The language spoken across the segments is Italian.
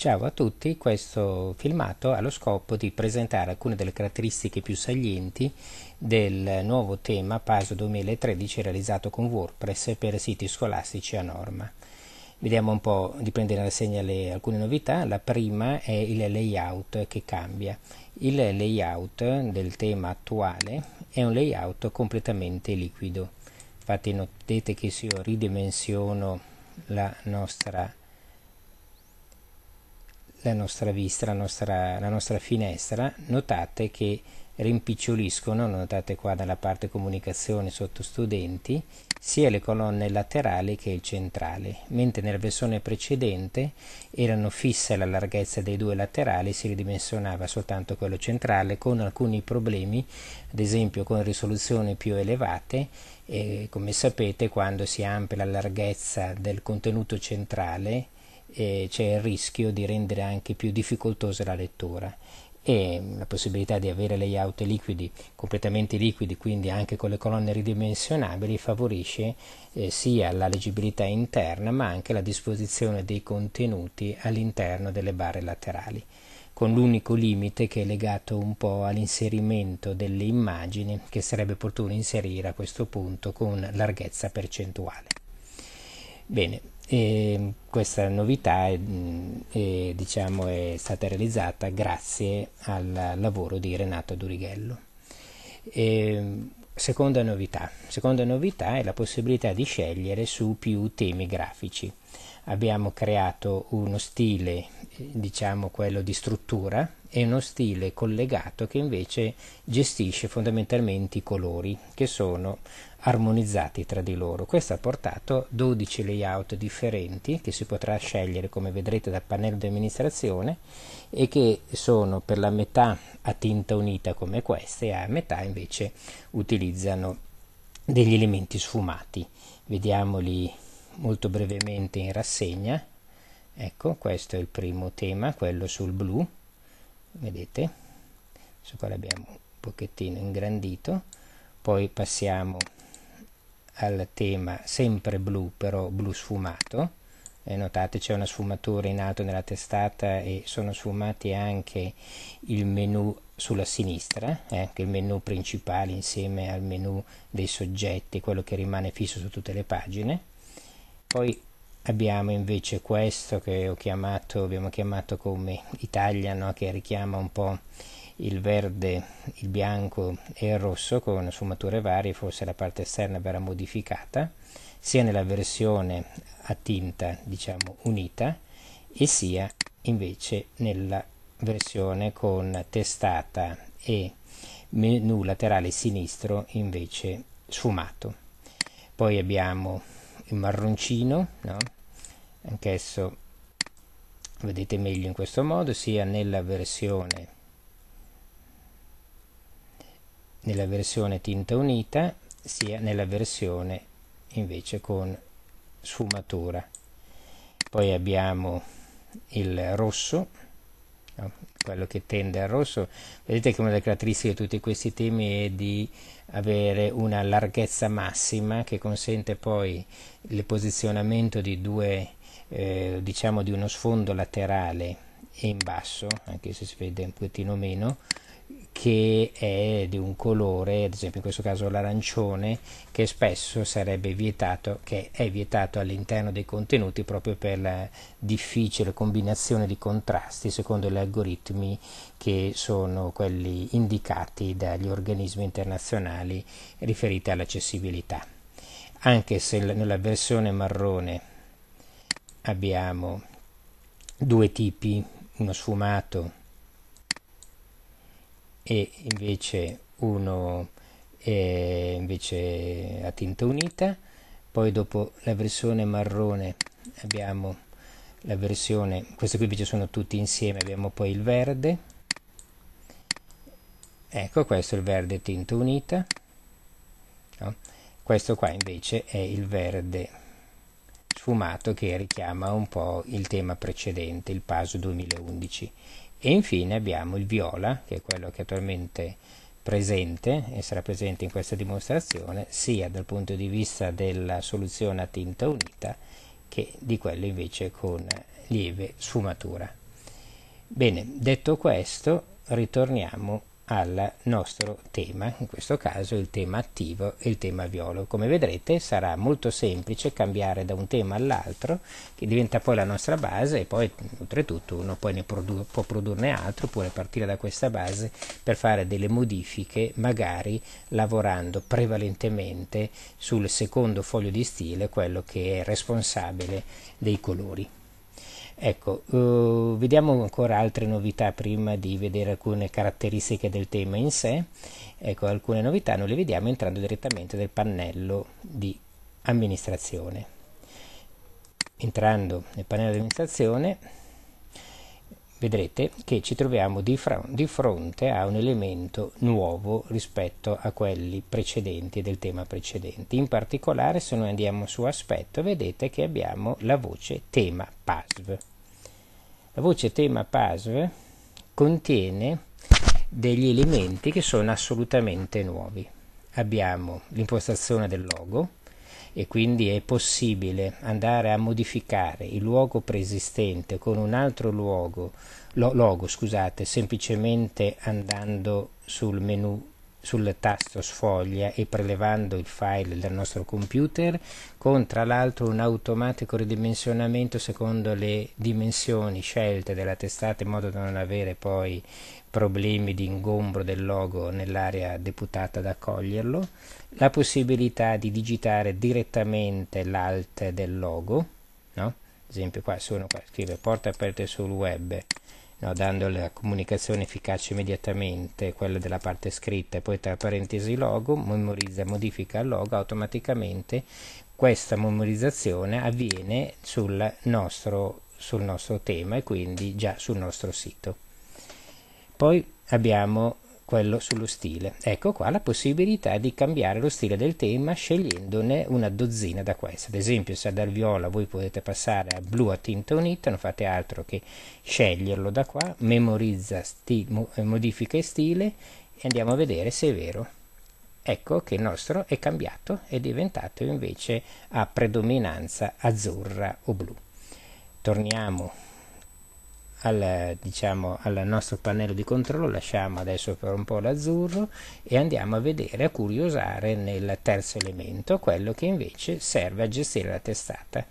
Ciao a tutti, questo filmato ha lo scopo di presentare alcune delle caratteristiche più salienti del nuovo tema PASO 2013 realizzato con WordPress per siti scolastici a norma. Vediamo un po' di prendere in rassegna le, alcune novità. La prima è il layout che cambia. Il layout del tema attuale è un layout completamente liquido. Infatti notate che se io ridimensiono la nostra la nostra vista, la nostra, la nostra finestra, notate che rimpiccioliscono, notate qua dalla parte comunicazione sotto studenti, sia le colonne laterali che il centrale, mentre nella versione precedente erano fisse la larghezza dei due laterali, si ridimensionava soltanto quello centrale con alcuni problemi, ad esempio con risoluzioni più elevate e come sapete quando si amplia la larghezza del contenuto centrale eh, c'è il rischio di rendere anche più difficoltosa la lettura e la possibilità di avere layout liquidi, completamente liquidi, quindi anche con le colonne ridimensionabili, favorisce eh, sia la leggibilità interna ma anche la disposizione dei contenuti all'interno delle barre laterali, con l'unico limite che è legato un po' all'inserimento delle immagini che sarebbe opportuno inserire a questo punto con larghezza percentuale. Bene, e questa novità è, mm, è, diciamo, è, stata realizzata grazie al lavoro di Renato Durighello. E, seconda, novità. seconda novità è la possibilità di scegliere su più temi grafici. Abbiamo creato uno stile, eh, diciamo quello di struttura, e uno stile collegato che invece gestisce fondamentalmente i colori, che sono armonizzati tra di loro. Questo ha portato 12 layout differenti che si potrà scegliere come vedrete dal pannello di amministrazione e che sono per la metà a tinta unita come queste e a metà invece utilizzano degli elementi sfumati. Vediamoli molto brevemente in rassegna. Ecco, questo è il primo tema, quello sul blu. Vedete? Su quale abbiamo un pochettino ingrandito. Poi passiamo al tema sempre blu però blu sfumato e notate c'è una sfumatura in alto nella testata e sono sfumati anche il menu sulla sinistra, eh, anche il menu principale insieme al menu dei soggetti, quello che rimane fisso su tutte le pagine. Poi abbiamo invece questo che ho chiamato, abbiamo chiamato come Italia, no? che richiama un po' il verde, il bianco e il rosso con sfumature varie, forse la parte esterna verrà modificata, sia nella versione a tinta diciamo unita e sia invece nella versione con testata e menu laterale sinistro invece sfumato. Poi abbiamo il marroncino, no? anch'esso vedete meglio in questo modo, sia nella versione nella versione tinta unita sia nella versione invece con sfumatura poi abbiamo il rosso quello che tende al rosso vedete che una delle caratteristiche di tutti questi temi è di avere una larghezza massima che consente poi il posizionamento di due eh, diciamo di uno sfondo laterale e in basso anche se si vede un pochettino meno che è di un colore, ad esempio in questo caso l'arancione, che spesso sarebbe vietato, che è vietato all'interno dei contenuti proprio per la difficile combinazione di contrasti secondo gli algoritmi che sono quelli indicati dagli organismi internazionali riferiti all'accessibilità. Anche se nella versione marrone abbiamo due tipi, uno sfumato e invece uno e eh, invece a tinta unita poi dopo la versione marrone abbiamo la versione questo qui invece sono tutti insieme abbiamo poi il verde ecco questo è il verde tinta unita no? questo qua invece è il verde sfumato che richiama un po' il tema precedente il PASO 2011 e infine abbiamo il viola che è quello che attualmente presente e sarà presente in questa dimostrazione sia dal punto di vista della soluzione a tinta unita che di quella invece con lieve sfumatura. Bene, detto questo ritorniamo al nostro tema, in questo caso il tema attivo e il tema viola. Come vedrete sarà molto semplice cambiare da un tema all'altro, che diventa poi la nostra base e poi oltretutto uno poi ne produ- può produrne altro, oppure partire da questa base per fare delle modifiche, magari lavorando prevalentemente sul secondo foglio di stile, quello che è responsabile dei colori. Ecco, uh, vediamo ancora altre novità prima di vedere alcune caratteristiche del tema in sé. Ecco, alcune novità non le vediamo entrando direttamente nel pannello di amministrazione. Entrando nel pannello di amministrazione vedrete che ci troviamo di, di fronte a un elemento nuovo rispetto a quelli precedenti del tema precedente. In particolare se noi andiamo su aspetto vedete che abbiamo la voce tema PASV. La voce tema PASV contiene degli elementi che sono assolutamente nuovi. Abbiamo l'impostazione del logo e quindi è possibile andare a modificare il luogo preesistente con un altro luogo, lo, logo, scusate, semplicemente andando sul menu sul tasto sfoglia e prelevando il file dal nostro computer con tra l'altro un automatico ridimensionamento secondo le dimensioni scelte della testata in modo da non avere poi problemi di ingombro del logo nell'area deputata ad accoglierlo, la possibilità di digitare direttamente l'alt del logo, no? ad esempio qua sono qua, scrive porta aperte sul web no, dando la comunicazione efficace immediatamente, quella della parte scritta e poi tra parentesi logo, memorizza, modifica il logo automaticamente. Questa memorizzazione avviene sul nostro, sul nostro tema e quindi già sul nostro sito. Poi abbiamo quello sullo stile. Ecco qua la possibilità di cambiare lo stile del tema scegliendone una dozzina da queste. Ad esempio se dal viola voi potete passare a blu a tinta unita, non fate altro che sceglierlo da qua, memorizza sti- eh, modifica e stile e andiamo a vedere se è vero. Ecco che il nostro è cambiato, è diventato invece a predominanza azzurra o blu. Torniamo al, diciamo, al nostro pannello di controllo, lasciamo adesso per un po' l'azzurro e andiamo a vedere, a curiosare nel terzo elemento, quello che invece serve a gestire la testata.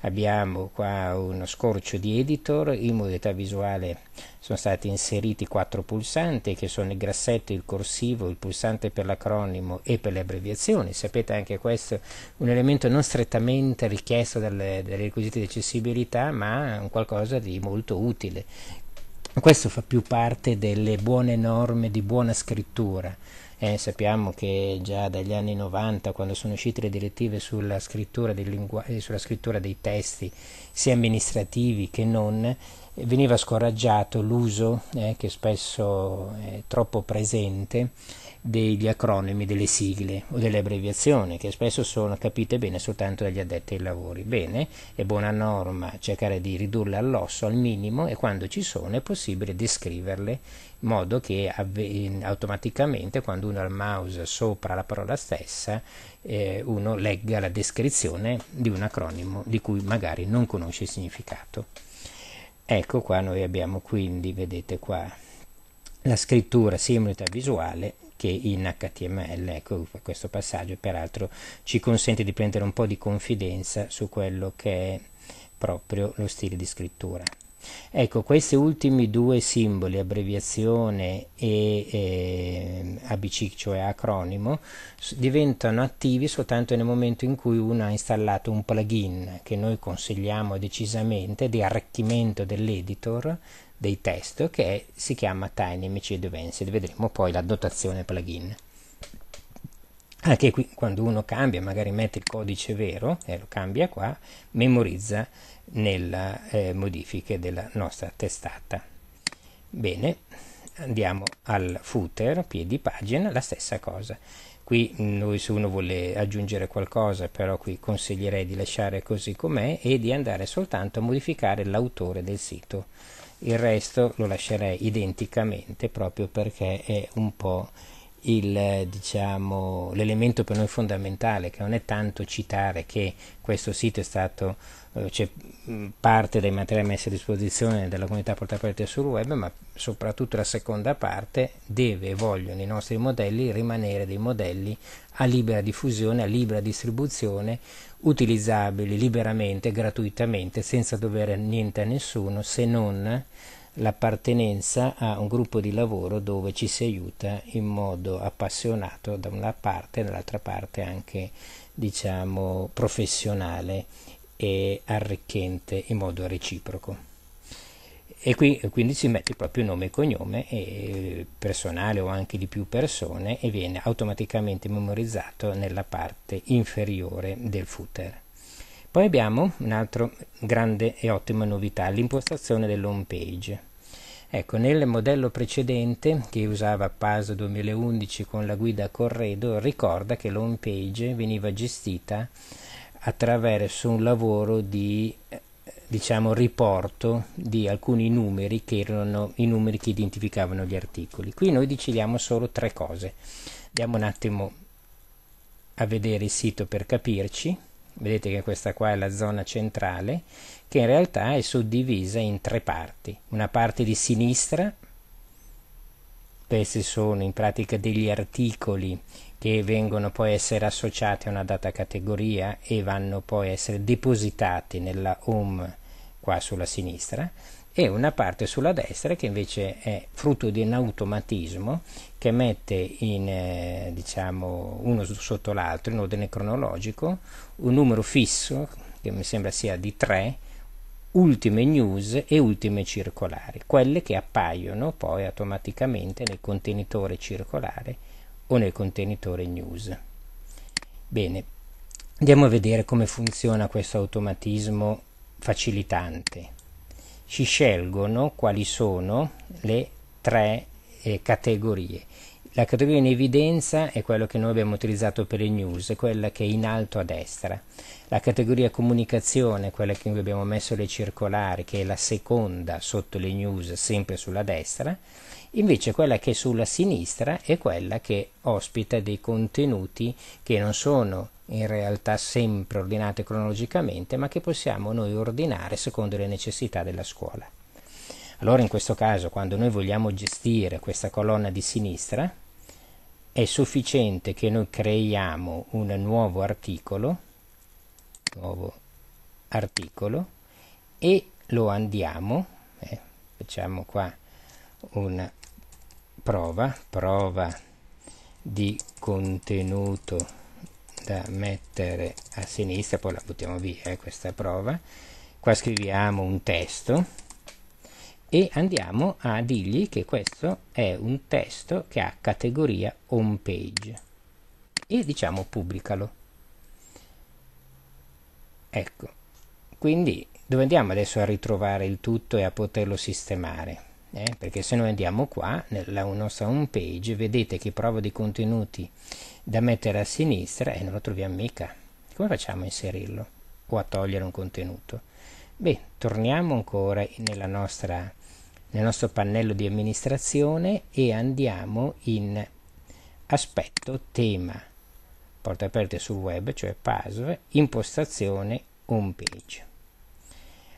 Abbiamo qua uno scorcio di editor, in modalità visuale sono stati inseriti quattro pulsanti che sono il grassetto, il corsivo, il pulsante per l'acronimo e per le abbreviazioni. Sapete anche questo è un elemento non strettamente richiesto dalle, dai requisiti di accessibilità ma un qualcosa di molto utile Bible. Questo fa più parte delle buone norme di buona scrittura. Eh, sappiamo che già dagli anni 90, quando sono uscite le direttive sulla scrittura, sulla scrittura dei testi, sia amministrativi che non, veniva scoraggiato l'uso, eh, che spesso è troppo presente, degli acronimi, delle sigle o delle abbreviazioni, che spesso sono capite bene soltanto dagli addetti ai lavori. Bene, è buona norma cercare di ridurle all'osso, al minimo, e quando ci sono è possibile descriverle in modo che avven- automaticamente quando uno ha il mouse sopra la parola stessa, eh, uno legga la descrizione di un acronimo di cui magari non conosce il significato. Ecco qua noi abbiamo quindi, vedete qua, la scrittura simulata visuale che in HTML, ecco questo passaggio peraltro ci consente di prendere un po' di confidenza su quello che è proprio lo stile di scrittura. Ecco, questi ultimi due simboli, abbreviazione e eh, ABC, cioè acronimo, diventano attivi soltanto nel momento in cui uno ha installato un plugin che noi consigliamo decisamente di arricchimento dell'editor dei testo che è, si chiama TinyMC Advanced, vedremo poi la dotazione plugin. Anche qui quando uno cambia, magari mette il codice vero e eh, lo cambia qua, memorizza nelle eh, modifiche della nostra testata. Bene, andiamo al footer, piedi pagina, la stessa cosa. Qui mm, noi se uno vuole aggiungere qualcosa, però qui consiglierei di lasciare così com'è e di andare soltanto a modificare l'autore del sito. Il resto lo lascerei identicamente proprio perché è un po' il, diciamo, l'elemento per noi fondamentale, che non è tanto citare che questo sito è stato eh, c'è mm, parte dei materiali messi a disposizione della comunità porta aperte sul web, ma soprattutto la seconda parte deve e vogliono i nostri modelli rimanere dei modelli a libera diffusione, a libera distribuzione, utilizzabili liberamente, gratuitamente, senza dovere niente a nessuno, se non l'appartenenza a un gruppo di lavoro dove ci si aiuta in modo appassionato da una parte e dall'altra parte anche diciamo professionale e arricchente in modo reciproco. E qui quindi si mette il proprio nome e cognome e personale o anche di più persone e viene automaticamente memorizzato nella parte inferiore del footer. Poi abbiamo un'altra grande e ottima novità, l'impostazione dell'home page. Ecco, nel modello precedente che usava PAS 2011 con la guida Corredo, ricorda che l'home page veniva gestita attraverso un lavoro di diciamo, riporto di alcuni numeri che erano i numeri che identificavano gli articoli. Qui noi decidiamo solo tre cose. Andiamo un attimo a vedere il sito per capirci. Vedete che questa qua è la zona centrale che in realtà è suddivisa in tre parti. Una parte di sinistra, questi sono in pratica degli articoli che vengono poi a essere associati a una data categoria e vanno poi a essere depositati nella home qua sulla sinistra e una parte sulla destra che invece è frutto di un automatismo che mette in, eh, diciamo, uno sotto l'altro in ordine cronologico un numero fisso che mi sembra sia di 3 ultime news e ultime circolari, quelle che appaiono poi automaticamente nel contenitore circolare o nel contenitore news. Bene, andiamo a vedere come funziona questo automatismo facilitante. Si scelgono quali sono le tre eh, categorie. La categoria in evidenza è quella che noi abbiamo utilizzato per le news, quella che è in alto a destra. La categoria comunicazione, quella che noi abbiamo messo le circolari, che è la seconda sotto le news, sempre sulla destra invece quella che è sulla sinistra è quella che ospita dei contenuti che non sono in realtà sempre ordinate cronologicamente, ma che possiamo noi ordinare secondo le necessità della scuola. Allora in questo caso, quando noi vogliamo gestire questa colonna di sinistra, è sufficiente che noi creiamo un nuovo articolo, nuovo articolo e lo andiamo, eh, facciamo qua un prova, prova di contenuto da mettere a sinistra, poi la buttiamo via eh, questa prova, qua scriviamo un testo e andiamo a dirgli che questo è un testo che ha categoria home page e diciamo pubblicalo. Ecco, quindi dove andiamo adesso a ritrovare il tutto e a poterlo sistemare? eh, perché se noi andiamo qua nella nostra home page vedete che prova dei contenuti da mettere a sinistra e non lo troviamo mica come facciamo a inserirlo o a togliere un contenuto beh torniamo ancora nostra, nel nostro pannello di amministrazione e andiamo in aspetto tema porta aperte sul web cioè password impostazione home page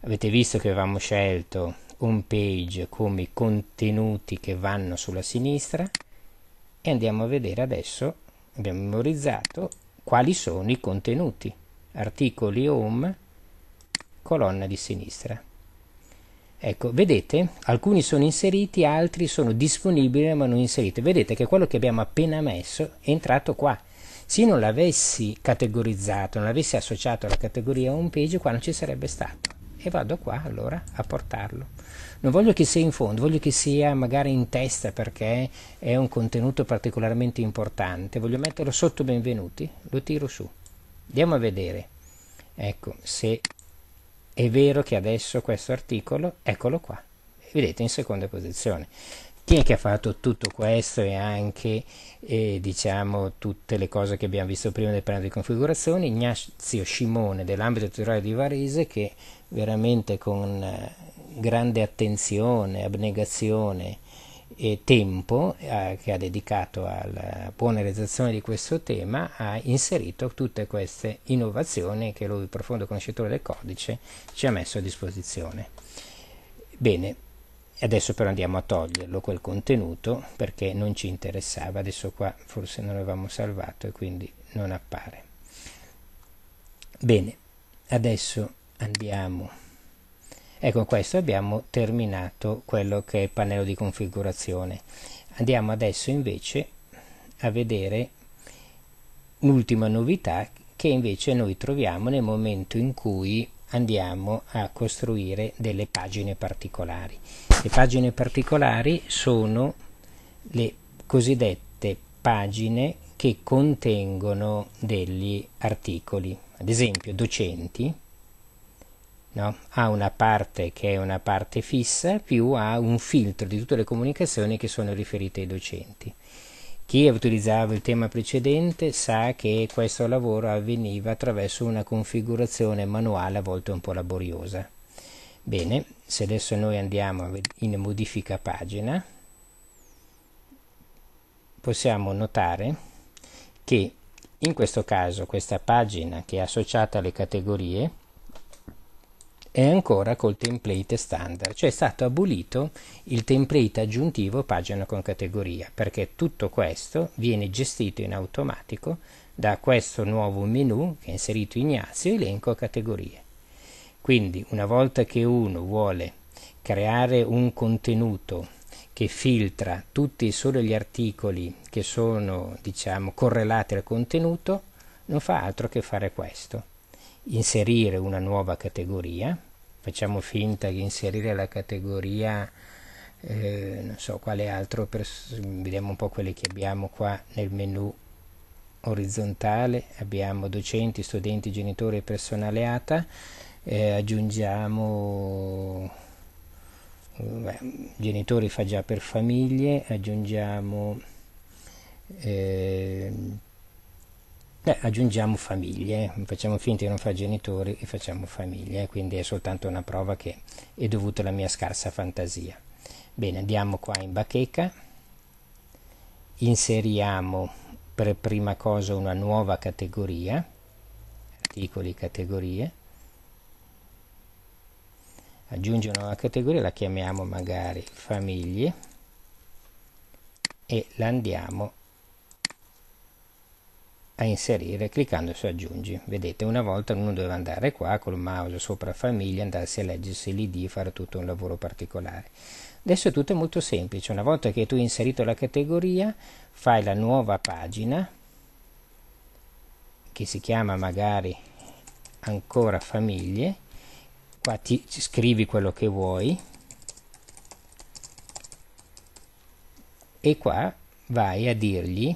avete visto che avevamo scelto home page come i contenuti che vanno sulla sinistra e andiamo a vedere adesso, abbiamo memorizzato, quali sono i contenuti. Articoli home, colonna di sinistra. Ecco, vedete, alcuni sono inseriti, altri sono disponibili ma non inseriti. Vedete che quello che abbiamo appena messo è entrato qua. Se non l'avessi categorizzato, non l'avessi associato alla categoria home page, qua non ci sarebbe stato e vado qua allora a portarlo. Non voglio che sia in fondo, voglio che sia magari in testa perché è un contenuto particolarmente importante, voglio metterlo sotto benvenuti, lo tiro su. Andiamo a vedere, ecco, se è vero che adesso questo articolo, eccolo qua, vedete in seconda posizione. Chi è che ha fatto tutto questo e anche eh, diciamo tutte le cose che abbiamo visto prima del piano di configurazione? Ignazio Scimone dell'ambito territoriale di Varese che veramente con eh, grande attenzione, abnegazione e tempo eh, che ha dedicato alla buona realizzazione di questo tema, ha inserito tutte queste innovazioni che lui, profondo conoscitore del codice, ci ha messo a disposizione. Bene, adesso però andiamo a toglierlo quel contenuto perché non ci interessava, adesso qua forse non l'avevamo salvato e quindi non appare. Bene, adesso andiamo e con questo abbiamo terminato quello che è il pannello di configurazione andiamo adesso invece a vedere l'ultima novità che invece noi troviamo nel momento in cui andiamo a costruire delle pagine particolari le pagine particolari sono le cosiddette pagine che contengono degli articoli ad esempio docenti no? ha una parte che è una parte fissa più ha un filtro di tutte le comunicazioni che sono riferite ai docenti. Chi utilizzava il tema precedente sa che questo lavoro avveniva attraverso una configurazione manuale a volte un po' laboriosa. Bene, se adesso noi andiamo in modifica pagina, possiamo notare che in questo caso questa pagina che è associata alle categorie e ancora col template standard, cioè è stato abolito il template aggiuntivo pagina con categoria, perché tutto questo viene gestito in automatico da questo nuovo menu che è inserito in Ignazio, elenco categorie. Quindi una volta che uno vuole creare un contenuto che filtra tutti e solo gli articoli che sono diciamo, correlati al contenuto, non fa altro che fare questo inserire una nuova categoria, facciamo finta di inserire la categoria, eh, non so quale altro, pers- vediamo un po' quelle che abbiamo qua nel menu orizzontale, abbiamo docenti, studenti, genitori e personale ATA, eh, aggiungiamo beh, genitori fa già per famiglie, aggiungiamo eh, Beh, aggiungiamo famiglie, facciamo finta di non fare genitori e facciamo famiglie, quindi è soltanto una prova che è dovuta alla mia scarsa fantasia. Bene, andiamo qua in bacheca, inseriamo per prima cosa una nuova categoria, articoli categorie, aggiunge una nuova categoria, la chiamiamo magari famiglie e la andiamo a a inserire cliccando su aggiungi vedete una volta uno doveva andare qua col mouse sopra famiglia andarsi a leggersi l'id fare tutto un lavoro particolare adesso tutto è molto semplice una volta che tu hai inserito la categoria fai la nuova pagina che si chiama magari ancora famiglie qua ti scrivi quello che vuoi e qua vai a dirgli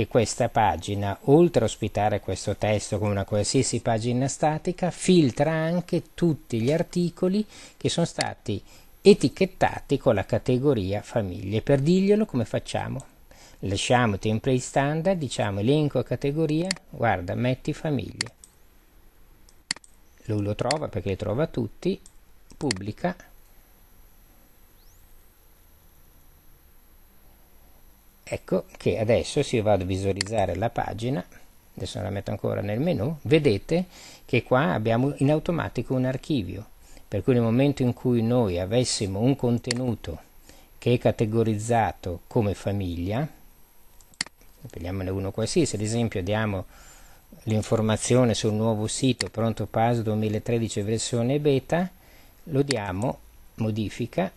che questa pagina, oltre a ospitare questo testo come una qualsiasi pagina statica, filtra anche tutti gli articoli che sono stati etichettati con la categoria famiglie. Per dirglielo come facciamo? Lasciamo template standard, diciamo elenco categoria, guarda, metti famiglie. Lui lo trova perché li trova tutti, pubblica ecco che adesso se io vado a visualizzare la pagina adesso la metto ancora nel menu vedete che qua abbiamo in automatico un archivio per cui nel momento in cui noi avessimo un contenuto che è categorizzato come famiglia prendiamone uno qualsiasi ad esempio diamo l'informazione sul nuovo sito pronto PAS 2013 versione beta lo diamo modifica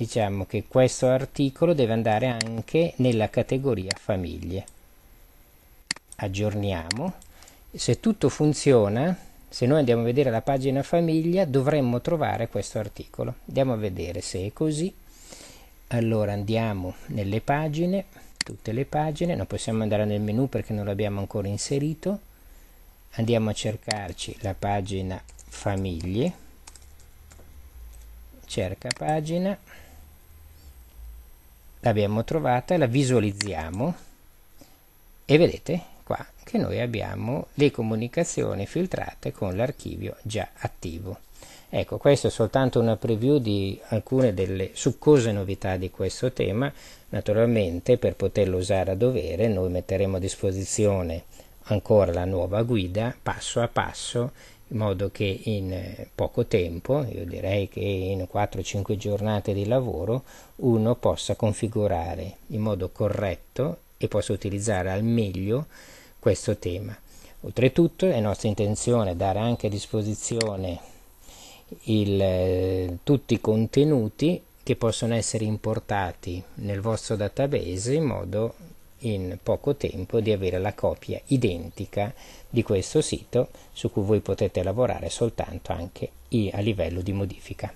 diciamo che questo articolo deve andare anche nella categoria famiglie aggiorniamo se tutto funziona se noi andiamo a vedere la pagina famiglia dovremmo trovare questo articolo andiamo a vedere se è così allora andiamo nelle pagine tutte le pagine non possiamo andare nel menu perché non l'abbiamo ancora inserito andiamo a cercarci la pagina famiglie cerca pagina l'abbiamo trovata, la visualizziamo e vedete qua che noi abbiamo le comunicazioni filtrate con l'archivio già attivo. Ecco, questa è soltanto una preview di alcune delle succose novità di questo tema. Naturalmente, per poterlo usare a dovere, noi metteremo a disposizione ancora la nuova guida passo a passo in modo che in eh, poco tempo, io direi che in 4-5 giornate di lavoro, uno possa configurare in modo corretto e possa utilizzare al meglio questo tema. Oltretutto è nostra intenzione dare anche a disposizione il, eh, tutti i contenuti che possono essere importati nel vostro database in modo in poco tempo di avere la copia identica di questo sito su cui voi potete lavorare soltanto anche a livello di modifica.